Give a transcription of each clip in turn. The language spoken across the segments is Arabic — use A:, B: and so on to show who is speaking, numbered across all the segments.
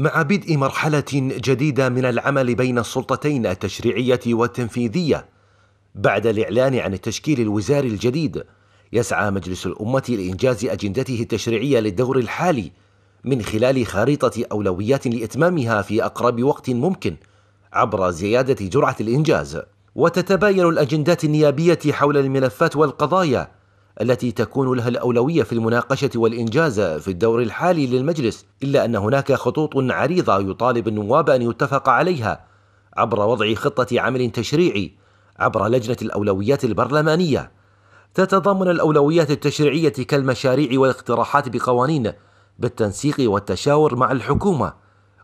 A: مع بدء مرحلة جديدة من العمل بين السلطتين التشريعية والتنفيذية بعد الإعلان عن التشكيل الوزاري الجديد يسعى مجلس الأمة لإنجاز أجندته التشريعية للدور الحالي من خلال خريطة أولويات لإتمامها في أقرب وقت ممكن عبر زيادة جرعة الإنجاز وتتباين الأجندات النيابية حول الملفات والقضايا التي تكون لها الأولوية في المناقشة والإنجاز في الدور الحالي للمجلس إلا أن هناك خطوط عريضة يطالب النواب أن يتفق عليها عبر وضع خطة عمل تشريعي عبر لجنة الأولويات البرلمانية تتضمن الأولويات التشريعية كالمشاريع والاقتراحات بقوانين بالتنسيق والتشاور مع الحكومة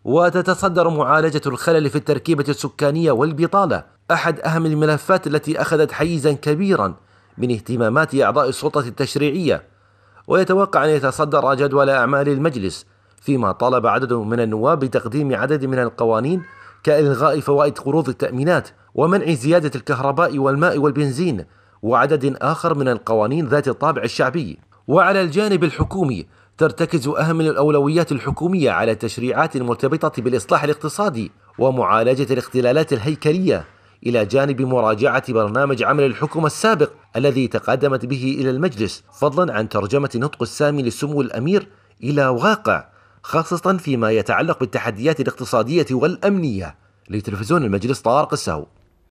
A: وتتصدر معالجة الخلل في التركيبة السكانية والبطالة أحد أهم الملفات التي أخذت حيزا كبيرا من اهتمامات أعضاء السلطة التشريعية ويتوقع أن يتصدر جدول أعمال المجلس فيما طلب عدد من النواب بتقديم عدد من القوانين كإلغاء فوائد قروض التأمينات ومنع زيادة الكهرباء والماء والبنزين وعدد آخر من القوانين ذات الطابع الشعبي وعلى الجانب الحكومي ترتكز أهم الأولويات الحكومية على تشريعات مرتبطة بالإصلاح الاقتصادي ومعالجة الاختلالات الهيكلية إلى جانب مراجعة برنامج عمل الحكومة السابق الذي تقدمت به إلى المجلس فضلا عن ترجمة نطق السامي لسمو الأمير إلى واقع خاصة فيما يتعلق بالتحديات الاقتصادية والأمنية لتلفزيون المجلس طارق السهو